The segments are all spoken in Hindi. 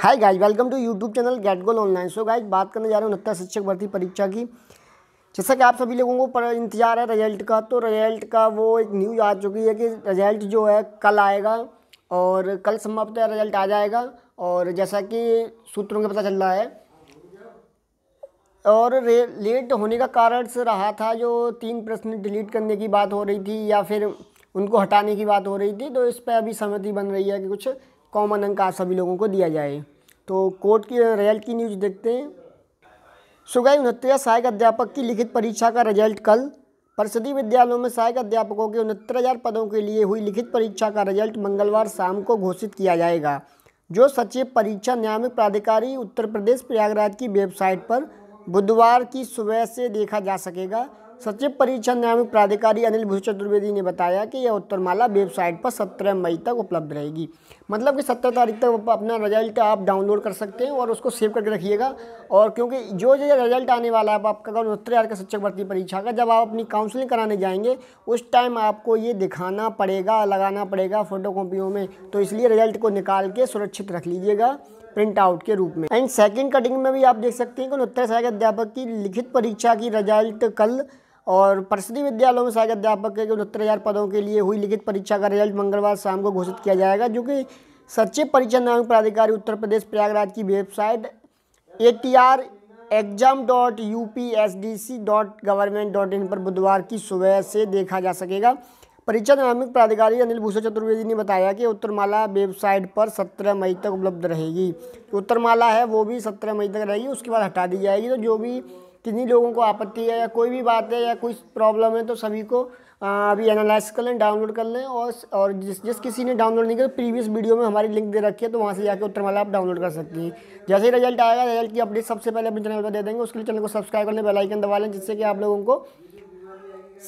hi guys welcome to YouTube channel get goal online so guys बात करने जा रहे हैं उनहत्तर शिक्षक भर्ती परीक्षा की जैसा कि आप सभी लोगों को इंतजार है रिजल्ट का तो रिजल्ट का वो एक न्यूज़ आ चुकी है कि रिजल्ट जो है कल आएगा और कल है रिजल्ट आ जाएगा और जैसा कि सूत्रों के पता चल रहा है और लेट होने का कारण से रहा था जो तीन प्रश्न डिलीट करने की बात हो रही थी या फिर उनको हटाने की बात हो रही थी तो इस पर अभी सहमति बन रही है कि कुछ कॉमन अंक आप सभी लोगों को दिया जाए तो कोर्ट की रिजल्ट की न्यूज़ देखते हैं सुगाई उनहत्तर सहायक अध्यापक की लिखित परीक्षा का रिजल्ट कल परिषदीय विद्यालयों में सहायक अध्यापकों के उनहत्तर हज़ार पदों के लिए हुई लिखित परीक्षा का रिजल्ट मंगलवार शाम को घोषित किया जाएगा जो सचिव परीक्षा नियामक प्राधिकारी उत्तर प्रदेश प्रयागराज की वेबसाइट पर बुधवार की सुबह से देखा जा सकेगा सचिव परीक्षा न्यायिक प्राधिकारी अनिल भूषण चतुर्वेदी ने बताया कि यह उत्तरमाला वेबसाइट पर 17 मई तक उपलब्ध रहेगी मतलब कि 17 तारीख तक अपना रिजल्ट आप डाउनलोड कर सकते हैं और उसको सेव करके रखिएगा और क्योंकि जो जो रिजल्ट आने वाला है आपका उत्तर आर का शिक्षक भर्ती परीक्षा का जब आप अपनी काउंसलिंग कराने जाएंगे उस टाइम आपको ये दिखाना पड़ेगा लगाना पड़ेगा फोटो में तो इसलिए रिजल्ट को निकाल के सुरक्षित रख लीजिएगा प्रिंट आउट के रूप में एंड सेकेंड कटिंग में भी आप देख सकते हैं कि उत्तर सहायक अध्यापक की लिखित परीक्षा की रिजल्ट कल और प्रसिद्ध विद्यालयों में सहायक अध्यापक के उनहत्तर हज़ार पदों के लिए हुई लिखित परीक्षा का रिजल्ट मंगलवार शाम को घोषित किया जाएगा जो कि सच्चे परीक्षा नियामक प्राधिकारी उत्तर प्रदेश प्रयागराज की website A T R exam dot U P S D C dot government dot in पर बुधवार की सुबह से देखा जा सकेगा परीक्षा नियामक प्राधिकारी अनिल भूषण चतुर्वेदी ने बताया कि उत्तरमाला वेबसाइट पर 17 मई तक उपलब्ध रहेगी उत्तरमाला है वो भी 17 मई तक रहेगी उसके बाद हटा दी जाएगी तो जो भी किन्हीं लोगों को आपत्ति है या कोई भी बात है या कोई प्रॉब्लम है तो सभी को आ, अभी एनालाइज कर लें डाउनलोड कर लें और और जिस जिस किसी ने डाउनलोड नहीं किया तो प्रीवियस वीडियो में हमारी लिंक दे रखी है तो वहाँ से जाकर उत्तरमाला आप डाउनलोड कर सकती हैं जैसे ही रिजल्ट आएगा रिजल्ट की अपडेट सबसे पहले अपने चैनल पर दे देंगे उसके लिए चैनल को सब्सक्राइब कर लें बेलाइकन दबा लें जिससे कि आप लोगों को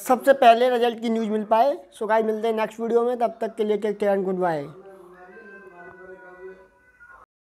सबसे पहले रिजल्ट की न्यूज़ मिल पाए सुखाई मिलते हैं नेक्स्ट वीडियो में तब तक के लिए take care and good bye